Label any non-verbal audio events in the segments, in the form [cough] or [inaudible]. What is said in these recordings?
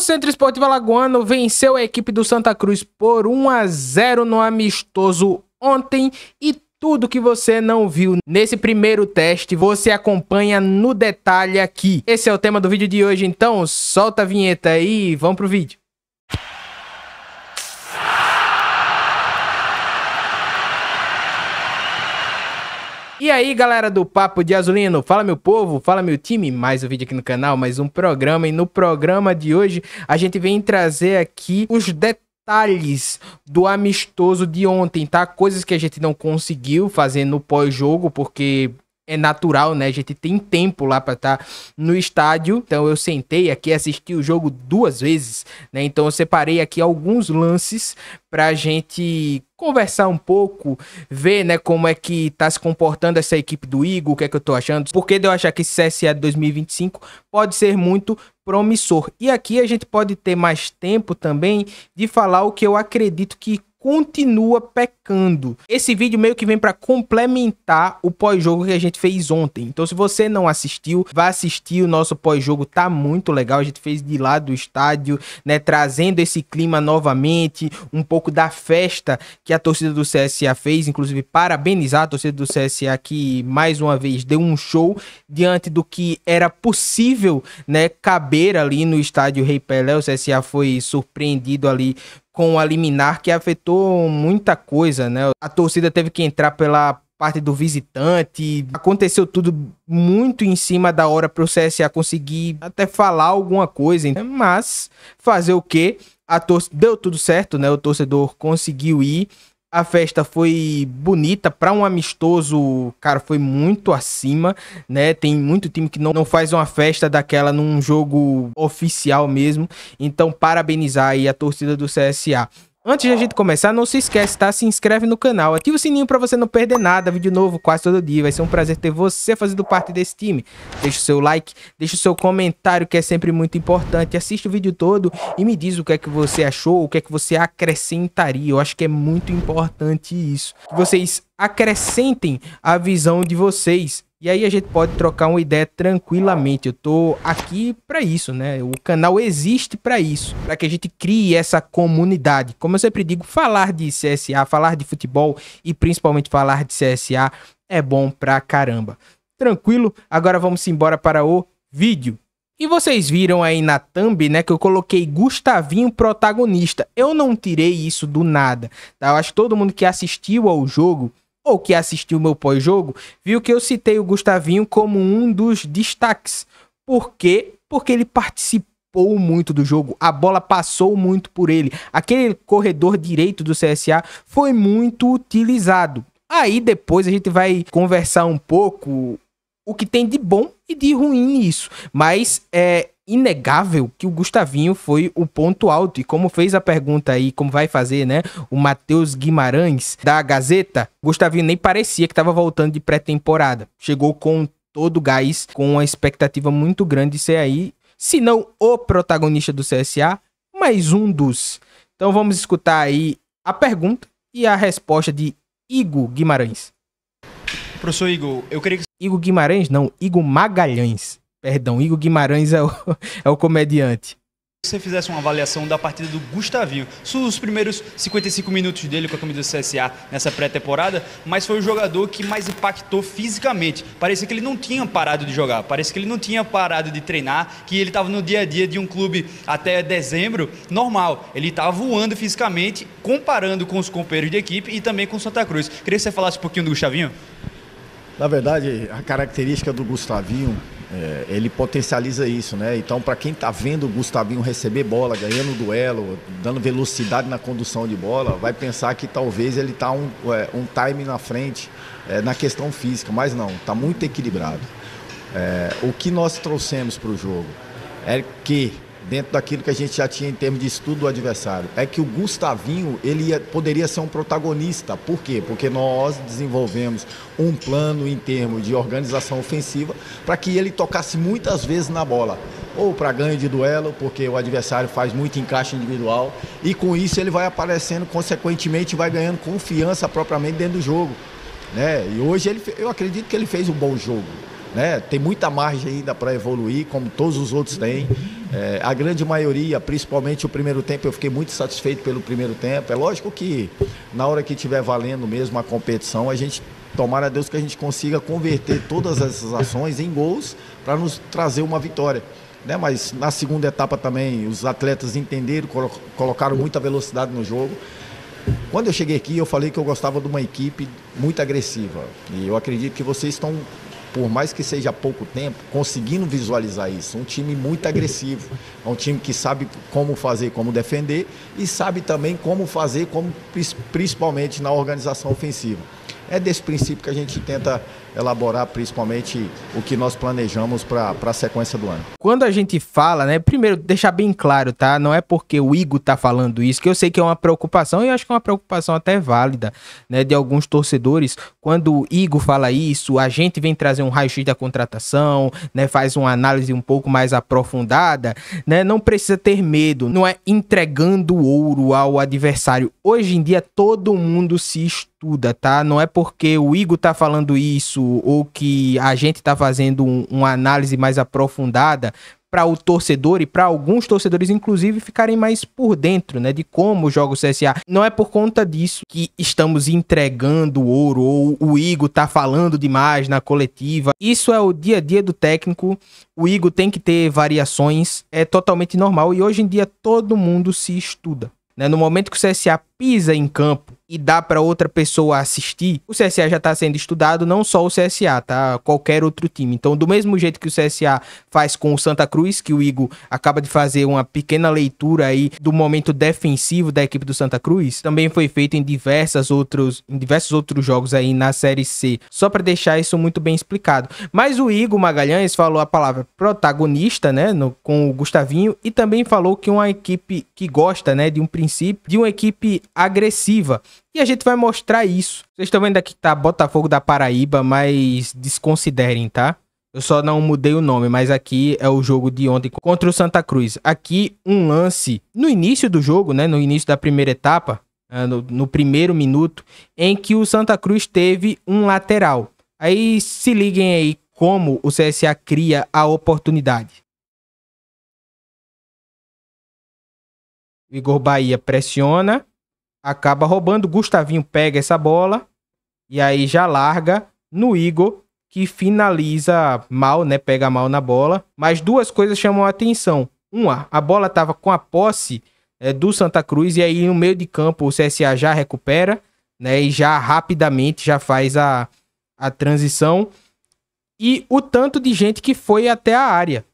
O Centro Esportivo Alagoano venceu a equipe do Santa Cruz por 1 a 0 no amistoso ontem e tudo que você não viu nesse primeiro teste, você acompanha no detalhe aqui. Esse é o tema do vídeo de hoje, então solta a vinheta aí e vamos pro vídeo. E aí, galera do Papo de Azulino, fala meu povo, fala meu time, mais um vídeo aqui no canal, mais um programa. E no programa de hoje, a gente vem trazer aqui os detalhes detalhes do amistoso de ontem, tá? Coisas que a gente não conseguiu fazer no pós-jogo, porque é natural, né? A gente tem tempo lá para estar tá no estádio. Então eu sentei aqui, assisti o jogo duas vezes, né? Então eu separei aqui alguns lances para a gente conversar um pouco, ver, né, como é que tá se comportando essa equipe do Igor, o que é que eu tô achando, porque eu achar que esse CSA 2025 pode ser muito promissor. E aqui a gente pode ter mais tempo também de falar o que eu acredito que continua pecando. Esse vídeo meio que vem para complementar o pós-jogo que a gente fez ontem. Então se você não assistiu, vá assistir o nosso pós-jogo, tá muito legal. A gente fez de lá do estádio, né, trazendo esse clima novamente, um pouco da festa que a torcida do CSA fez, inclusive parabenizar a torcida do CSA que mais uma vez deu um show diante do que era possível, né, caber ali no estádio Rei Pelé. O CSA foi surpreendido ali com a liminar que afetou muita coisa, né? A torcida teve que entrar pela parte do visitante. Aconteceu tudo muito em cima da hora para o CSA conseguir até falar alguma coisa, então, mas fazer o quê? A torcida deu tudo certo, né? O torcedor conseguiu ir a festa foi bonita para um amistoso, cara, foi muito acima, né? Tem muito time que não, não faz uma festa daquela num jogo oficial mesmo. Então, parabenizar aí a torcida do CSA. Antes de a gente começar, não se esquece, tá? Se inscreve no canal, ativa o sininho pra você não perder nada, vídeo novo quase todo dia, vai ser um prazer ter você fazendo parte desse time. Deixa o seu like, deixa o seu comentário, que é sempre muito importante, assiste o vídeo todo e me diz o que é que você achou, o que é que você acrescentaria, eu acho que é muito importante isso. Que vocês acrescentem a visão de vocês e aí a gente pode trocar uma ideia tranquilamente. Eu tô aqui para isso, né? O canal existe para isso, para que a gente crie essa comunidade. Como eu sempre digo, falar de CSA, falar de futebol e principalmente falar de CSA é bom pra caramba. Tranquilo? Agora vamos embora para o vídeo. E vocês viram aí na thumb, né, que eu coloquei Gustavinho protagonista. Eu não tirei isso do nada, tá? Eu acho que todo mundo que assistiu ao jogo ou que assistiu meu pós-jogo, viu que eu citei o Gustavinho como um dos destaques. Por quê? Porque ele participou participou muito do jogo, a bola passou muito por ele. Aquele corredor direito do CSA foi muito utilizado. Aí depois a gente vai conversar um pouco o que tem de bom e de ruim nisso. Mas é, inegável que o Gustavinho foi o ponto alto. E como fez a pergunta aí, como vai fazer, né? O Matheus Guimarães da Gazeta, Gustavinho nem parecia que estava voltando de pré-temporada. Chegou com todo gás, com uma expectativa muito grande de ser aí, se não o protagonista do CSA, mais um dos. Então vamos escutar aí a pergunta e a resposta de Igor Guimarães. Professor Igor, eu queria que. Igor Guimarães, não, Igor Magalhães. Perdão, Igor Guimarães é o, [laughs] é o comediante. Se você fizesse uma avaliação da partida do Gustavinho, os primeiros 55 minutos dele com a camisa do CSA nessa pré-temporada, mas foi o jogador que mais impactou fisicamente. Parecia que ele não tinha parado de jogar, parecia que ele não tinha parado de treinar, que ele estava no dia a dia de um clube até dezembro normal. Ele estava tá voando fisicamente, comparando com os companheiros de equipe e também com o Santa Cruz. Queria que você falasse um pouquinho do Gustavinho. Na verdade, a característica do Gustavinho é, ele potencializa isso, né? Então, para quem está vendo o Gustavinho receber bola, ganhando duelo, dando velocidade na condução de bola, vai pensar que talvez ele está um, é, um time na frente é, na questão física, mas não, está muito equilibrado. É, o que nós trouxemos para o jogo é que dentro daquilo que a gente já tinha em termos de estudo do adversário, é que o Gustavinho ele ia, é, poderia ser um protagonista. Por quê? Porque nós desenvolvemos um plano em termos de organização ofensiva para que ele tocasse muitas vezes na bola. Ou para ganho de duelo, porque o adversário faz muito encaixe individual, e com isso ele vai aparecendo, consequentemente, vai ganhando confiança propriamente dentro do jogo. Né? E hoje ele, eu acredito que ele fez um bom jogo. Né? Tem muita margem ainda para evoluir, como todos os outros têm. É, a grande maioria, principalmente o primeiro tempo, eu fiquei muito satisfeito pelo primeiro tempo. É lógico que na hora que estiver valendo mesmo a competição, a gente tomara a Deus que a gente consiga converter todas essas ações em gols para nos trazer uma vitória. Né? Mas na segunda etapa também os atletas entenderam, colocaram muita velocidade no jogo. Quando eu cheguei aqui, eu falei que eu gostava de uma equipe muito agressiva. E eu acredito que vocês estão por mais que seja pouco tempo, conseguindo visualizar isso. Um time muito agressivo, é um time que sabe como fazer, como defender e sabe também como fazer, como, principalmente na organização ofensiva. É desse princípio que a gente tenta elaborar principalmente o que nós planejamos para a sequência do ano. Quando a gente fala, né, primeiro deixar bem claro, tá? Não é porque o Igor tá falando isso, que eu sei que é uma preocupação e eu acho que é uma preocupação até válida, né, de alguns torcedores. Quando o Igor fala isso, a gente vem trazer um raio-x da contratação, né, faz uma análise um pouco mais aprofundada, né? Não precisa ter medo, não é entregando ouro ao adversário. Hoje em dia todo mundo se estuda, tá? Não é porque o Igor tá falando isso isso ou que a gente está fazendo um, uma análise mais aprofundada para o torcedor e para alguns torcedores, inclusive, ficarem mais por dentro, né? De como joga o CSA. Não é por conta disso que estamos entregando ouro ou o Igor tá falando demais na coletiva. Isso é o dia a dia do técnico. O Igor tem que ter variações, é totalmente normal e hoje em dia todo mundo se estuda. Né? No momento que o CSA pisa em campo, e dá para outra pessoa assistir, o CSA já está sendo estudado, não só o CSA, tá? Qualquer outro time. Então, do mesmo jeito que o CSA faz com o Santa Cruz, que o Igor acaba de fazer uma pequena leitura aí do momento defensivo da equipe do Santa Cruz, também foi feito em diversas outros, em diversos outros jogos aí na Série C. Só para deixar isso muito bem explicado. Mas o Igor Magalhães falou a palavra protagonista, né, no, com o Gustavinho e também falou que uma equipe que gosta, né, de um princípio, de uma equipe agressiva. E a gente vai mostrar isso. Vocês estão vendo aqui que tá Botafogo da Paraíba, mas desconsiderem, tá? Eu só não mudei o nome, mas aqui é o jogo de ontem contra o Santa Cruz. Aqui um lance no início do jogo, né, no início da primeira etapa, ah, no, no primeiro minuto, em que o Santa Cruz teve um lateral. Aí se liguem aí como o CSA cria a oportunidade. Igor Bahia pressiona acaba roubando. Gustavinho pega essa bola e aí já larga no Igor, que finaliza mal, né? Pega mal na bola. Mas duas coisas chamam a atenção. Uma, a bola estava com a posse é, do Santa Cruz e aí no meio de campo o CSA já recupera, né? E já rapidamente já faz a, a transição. E o tanto de gente que foi até a área.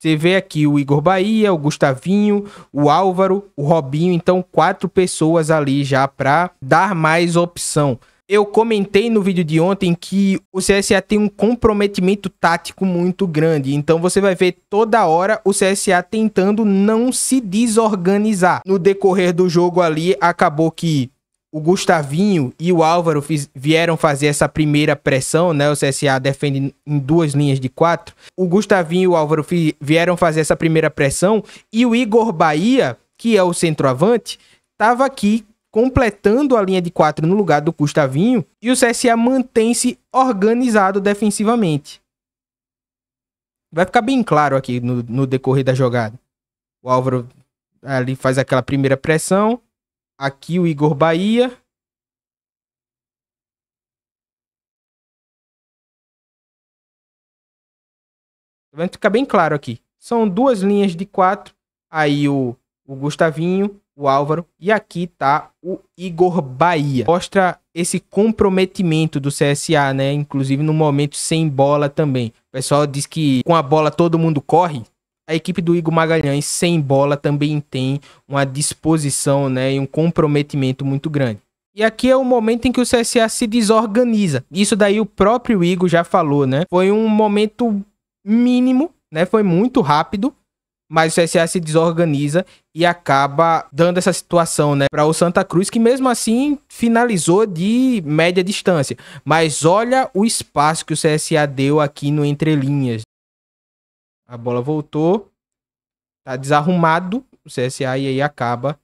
Você vê aqui o Igor Bahia, o Gustavinho, o Álvaro, o Robinho. Então, quatro pessoas ali já para dar mais opção. Eu comentei no vídeo de ontem que o CSA tem um comprometimento tático muito grande. Então você vai ver toda hora o CSA tentando não se desorganizar. No decorrer do jogo ali, acabou que o Gustavinho e o Álvaro fiz, vieram fazer essa primeira pressão, né? O CSA defende em duas linhas de quatro. O Gustavinho e o Álvaro fiz, vieram fazer essa primeira pressão e o Igor Bahia, que é o centroavante, estava aqui completando a linha de quatro no lugar do Gustavinho e o CSA mantém-se organizado defensivamente. Vai ficar bem claro aqui no, no decorrer da jogada. O Álvaro ali faz aquela primeira pressão, Aqui o Igor Bahia. Vai ficar bem claro aqui. São duas linhas de quatro. Aí o, o Gustavinho, o Álvaro. E aqui tá o Igor Bahia. Mostra esse comprometimento do CSA, né? Inclusive no momento sem bola também. O pessoal diz que com a bola todo mundo corre a equipe do Igor Magalhães sem bola também tem uma disposição né, e um comprometimento muito grande. E aqui é o momento em que o CSA se desorganiza. Isso daí o próprio Igor já falou, né? Foi um momento mínimo, né? Foi muito rápido, mas o CSA se desorganiza e acaba dando essa situação, né, para o Santa Cruz, que mesmo assim finalizou de média distância. Mas olha o espaço que o CSA deu aqui no entrelinhas. A bola voltou. Tá desarrumado o CSA e aí acaba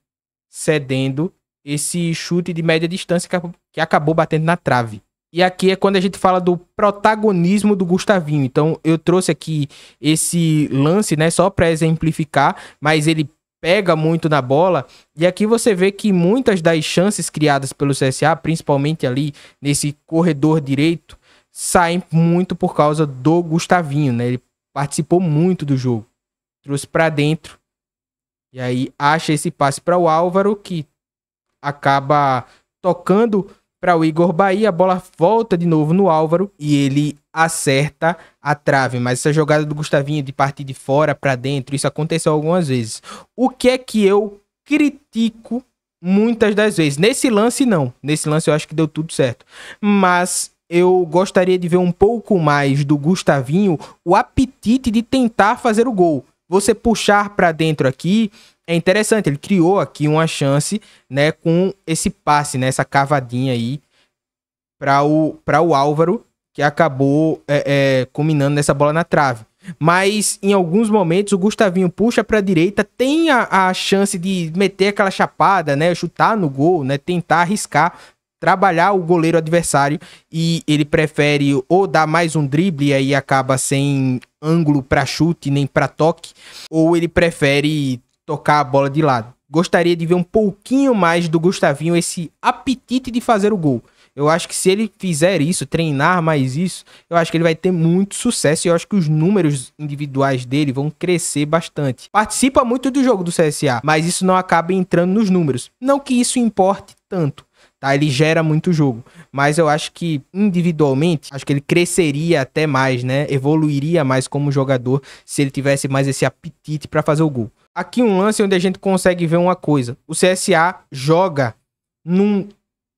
cedendo esse chute de média distância que, que acabou batendo na trave. E aqui é quando a gente fala do protagonismo do Gustavinho. Então eu trouxe aqui esse lance, né, só para exemplificar, mas ele pega muito na bola. E aqui você vê que muitas das chances criadas pelo CSA, principalmente ali nesse corredor direito, saem muito por causa do Gustavinho, né? Ele participou muito do jogo, trouxe para dentro. E aí acha esse passe para o Álvaro que acaba tocando para o Igor Bahia, a bola volta de novo no Álvaro e ele acerta a trave, mas essa jogada do Gustavinho de partir de fora para dentro, isso aconteceu algumas vezes. O que é que eu critico muitas das vezes? Nesse lance não, nesse lance eu acho que deu tudo certo. Mas eu gostaria de ver um pouco mais do Gustavinho o apetite de tentar fazer o gol. Você puxar para dentro aqui é interessante. Ele criou aqui uma chance, né, com esse passe, né, essa cavadinha aí para o para o Álvaro que acabou é, é, culminando nessa bola na trave. Mas em alguns momentos o Gustavinho puxa para a direita, tem a, a, chance de meter aquela chapada, né, chutar no gol, né, tentar arriscar, trabalhar o goleiro adversário e ele prefere ou dar mais um drible e aí acaba sem ângulo para chute nem para toque, ou ele prefere tocar a bola de lado. Gostaria de ver um pouquinho mais do Gustavinho esse apetite de fazer o gol. Eu acho que se ele fizer isso, treinar mais isso, eu acho que ele vai ter muito sucesso e eu acho que os números individuais dele vão crescer bastante. Participa muito do jogo do CSA, mas isso não acaba entrando nos números. Não que isso importe tanto, Tá? Ele gera muito jogo. Mas eu acho que individualmente, acho que ele cresceria até mais, né? Evoluiria mais como jogador se ele tivesse mais esse apetite para fazer o gol. Aqui um lance onde a gente consegue ver uma coisa. O CSA joga num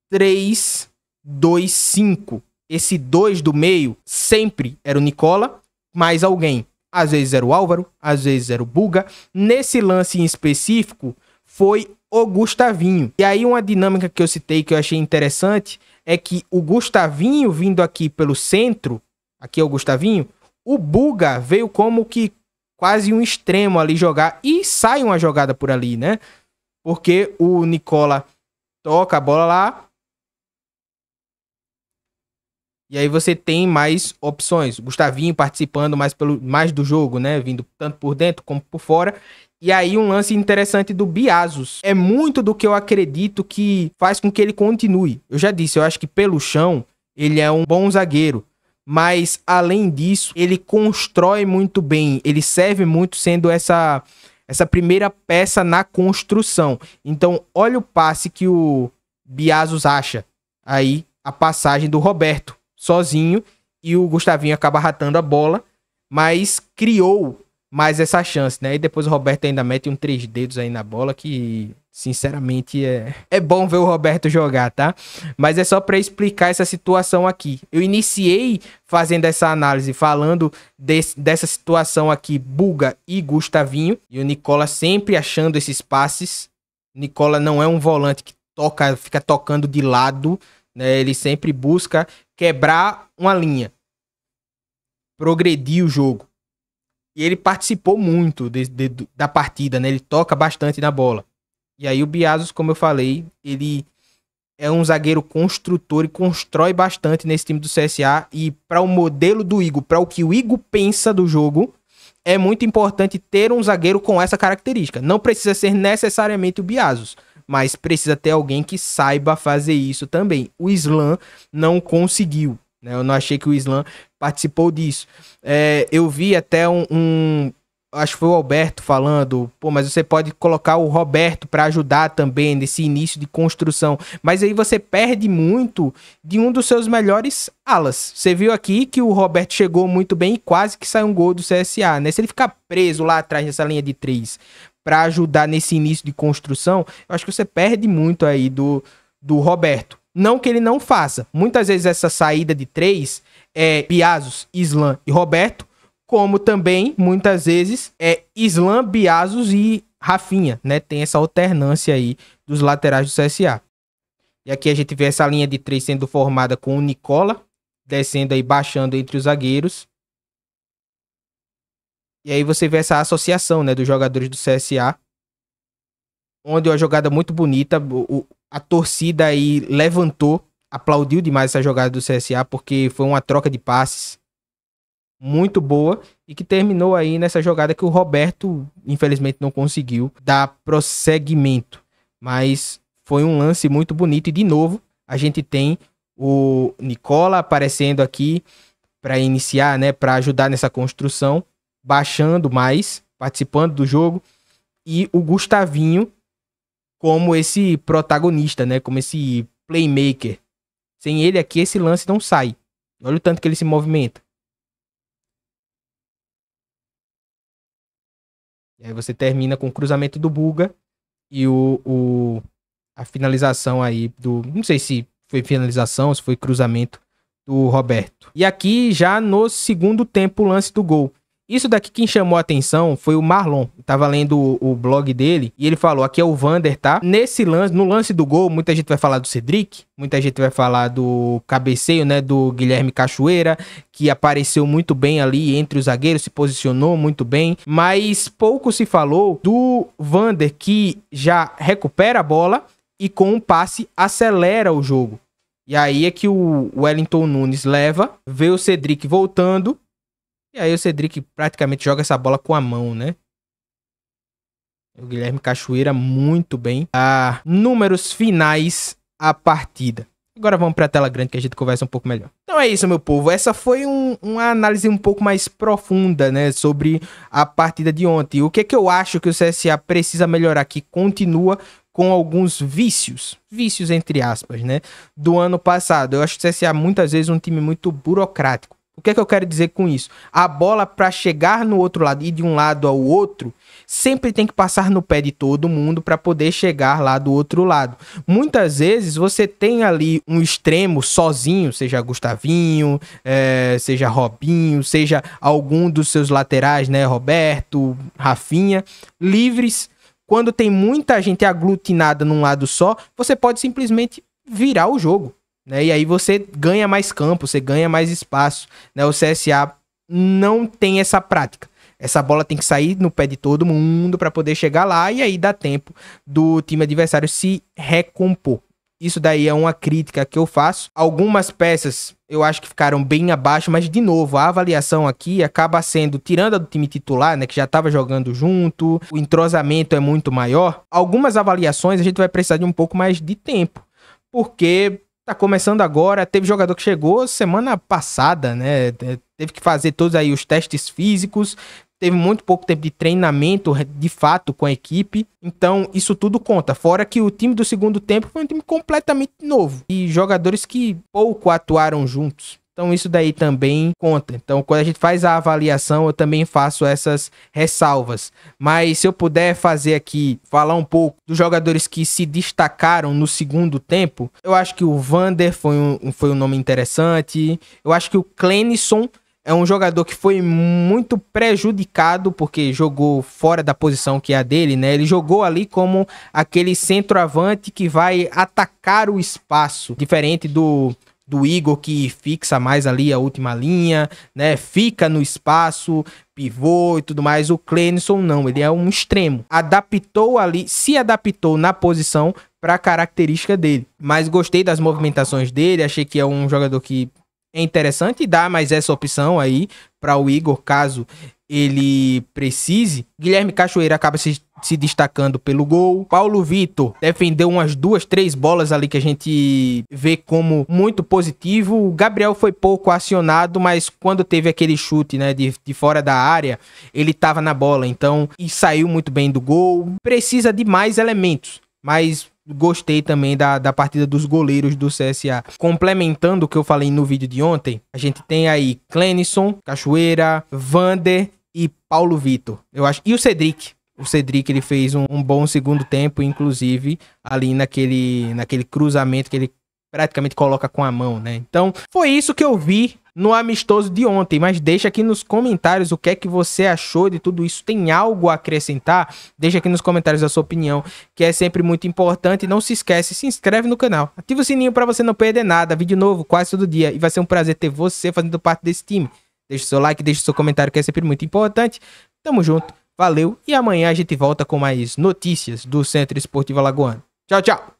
3 2 5. Esse 2 do meio sempre era o Nicola mais alguém. Às vezes era o Álvaro, às vezes era o Buga. Nesse lance em específico, foi o Gustavinho. E aí uma dinâmica que eu citei que eu achei interessante é que o Gustavinho vindo aqui pelo centro, aqui é o Gustavinho, o Buga veio como que quase um extremo ali jogar e sai uma jogada por ali, né? Porque o Nicola toca a bola lá, e aí você tem mais opções. Gustavinho participando mais, pelo, mais do jogo, né? Vindo tanto por dentro como por fora. E aí um lance interessante do Biasos. É muito do que eu acredito que faz com que ele continue. Eu já disse, eu acho que pelo chão ele é um bom zagueiro. Mas além disso, ele constrói muito bem. Ele serve muito sendo essa essa primeira peça na construção. Então, olha o passe que o Biasos acha aí a passagem do Roberto sozinho e o Gustavinho acaba ratando a bola, mas criou mais essa chance, né? E depois o Roberto ainda mete um três dedos aí na bola que, sinceramente, é, é bom ver o Roberto jogar, tá? Mas é só para explicar essa situação aqui. Eu iniciei fazendo essa análise falando desse, dessa situação aqui, Buga e Gustavinho, e o Nicola sempre achando esses passes. Nicola não é um volante que toca, fica tocando de lado, né? Ele sempre busca quebrar uma linha, progredir o jogo. E ele participou muito de, de, da partida, né? Ele toca bastante na bola. E aí o Biasos, como eu falei, ele é um zagueiro construtor e constrói bastante nesse time do CSA. E para o modelo do Igo, para o que o Igo pensa do jogo, é muito importante ter um zagueiro com essa característica. Não precisa ser necessariamente o Biasos, mas precisa ter alguém que saiba fazer isso também. O Slam não conseguiu. Né? Eu não achei que o Slam participou disso. É, eu vi até um, um acho que foi o Alberto falando, pô, mas você pode colocar o Roberto para ajudar também nesse início de construção. Mas aí você perde muito de um dos seus melhores alas. Você viu aqui que o Roberto chegou muito bem e quase que sai um gol do CSA, né? Se ele ficar preso lá atrás nessa linha de três, para ajudar nesse início de construção, eu acho que você perde muito aí do, do Roberto. Não que ele não faça. Muitas vezes essa saída de três é Biazos, Islam e Roberto, como também muitas vezes é Islam, Biazos e Rafinha, né? Tem essa alternância aí dos laterais do CSA. E aqui a gente vê essa linha de três sendo formada com o Nicola, descendo aí, baixando entre os zagueiros. E aí você vê essa associação, né, dos jogadores do CSA. Onde uma jogada muito bonita, o, a torcida aí levantou, aplaudiu demais essa jogada do CSA, porque foi uma troca de passes muito boa e que terminou aí nessa jogada que o Roberto, infelizmente, não conseguiu dar prosseguimento. Mas foi um lance muito bonito e, de novo, a gente tem o Nicola aparecendo aqui para iniciar, né, para ajudar nessa construção baixando mais, participando do jogo, e o Gustavinho como esse protagonista, né? Como esse playmaker. Sem ele aqui, esse lance não sai. Olha o tanto que ele se movimenta. E aí você termina com o cruzamento do Buga e o, o a finalização aí do. Não sei se foi finalização, se foi cruzamento do Roberto. E aqui já no segundo tempo o lance do gol. Isso daqui quem chamou a atenção foi o Marlon. tava lendo o, o, blog dele e ele falou: aqui é o Vander, tá? Nesse lance, no lance do gol, muita gente vai falar do Cedric, muita gente vai falar do cabeceio, né? Do Guilherme Cachoeira, que apareceu muito bem ali entre os zagueiros, se posicionou muito bem. Mas pouco se falou do Vander, que já recupera a bola e com um passe acelera o jogo. E aí é que o Wellington Nunes leva, vê o Cedric voltando e aí o Cedric praticamente joga essa bola com a mão, né? O Guilherme Cachoeira muito bem. Ah, números finais a partida. Agora vamos para a tela grande que a gente conversa um pouco melhor. Então é isso, meu povo. Essa foi um, uma análise um pouco mais profunda, né, sobre a partida de ontem. O que é que eu acho que o CSA precisa melhorar que continua com alguns vícios, vícios entre aspas, né, do ano passado. Eu acho que o CSA muitas vezes é um time muito burocrático. O que é que eu quero dizer com isso? A bola, para chegar no outro lado e de um lado ao outro, sempre tem que passar no pé de todo mundo para poder chegar lá do outro lado. Muitas vezes você tem ali um extremo sozinho, seja Gustavinho, é, seja Robinho, seja algum dos seus laterais, né? Roberto, Rafinha, livres. Quando tem muita gente aglutinada num lado só, você pode simplesmente virar o jogo. Né? E aí você ganha mais campo, você ganha mais espaço. Né? O CSA não tem essa prática. Essa bola tem que sair no pé de todo mundo para poder chegar lá e aí dá tempo do time adversário se recompor. Isso daí é uma crítica que eu faço. Algumas peças eu acho que ficaram bem abaixo, mas de novo, a avaliação aqui acaba sendo tirando a do time titular, né, que já estava jogando junto, o entrosamento é muito maior. Algumas avaliações a gente vai precisar de um pouco mais de tempo, porque tá começando agora. Teve jogador que chegou semana passada, né? É, teve que fazer todos aí os testes físicos, teve muito pouco tempo de treinamento de fato com a equipe. Então, isso tudo conta. Fora que o time do segundo tempo foi um time completamente novo e jogadores que pouco atuaram juntos. Então isso daí também conta. Então quando a gente faz a avaliação, eu também faço essas ressalvas. Mas se eu puder fazer aqui falar um pouco dos jogadores que se destacaram no segundo tempo, eu acho que o Vander foi um, foi um nome interessante. Eu acho que o Clenison é um jogador que foi muito prejudicado porque jogou fora da posição que é a dele, né? Ele jogou ali como aquele centroavante que vai atacar o espaço, diferente do do Igor que fixa mais ali a última linha, né? Fica no espaço, pivô e tudo mais. O Clenison não, ele é um extremo. Adaptou ali, se adaptou na posição para a característica dele. Mas gostei das movimentações dele, achei que é um jogador que é interessante e dá mais essa opção aí para o Igor caso ele precise. Guilherme Cachoeira acaba se, se destacando pelo gol. Paulo Vitor defendeu umas duas, três bolas ali que a gente vê como muito positivo. O Gabriel foi pouco acionado, mas quando teve aquele chute né, de, de fora da área, ele estava na bola, então e saiu muito bem do gol. Precisa de mais elementos, mas gostei também da, da partida dos goleiros do CSA. Complementando o que eu falei no vídeo de ontem, a gente tem aí Clenison, Cachoeira, Vander e Paulo Vitor. Eu acho. E o Cedric. O Cedric ele fez um, um, bom segundo tempo, inclusive ali naquele, naquele cruzamento que ele praticamente coloca com a mão, né? Então, foi isso que eu vi no amistoso de ontem, mas deixa aqui nos comentários o que é que você achou de tudo isso. Tem algo a acrescentar? Deixa aqui nos comentários a sua opinião, que é sempre muito importante. Não se esquece, se inscreve no canal, ativa o sininho para você não perder nada, vídeo novo quase todo dia e vai ser um prazer ter você fazendo parte desse time. Deixe seu like, deixe seu comentário, que é sempre muito importante. Tamo junto, valeu. E amanhã a gente volta com mais notícias do Centro Esportivo Alagoano. Tchau, tchau.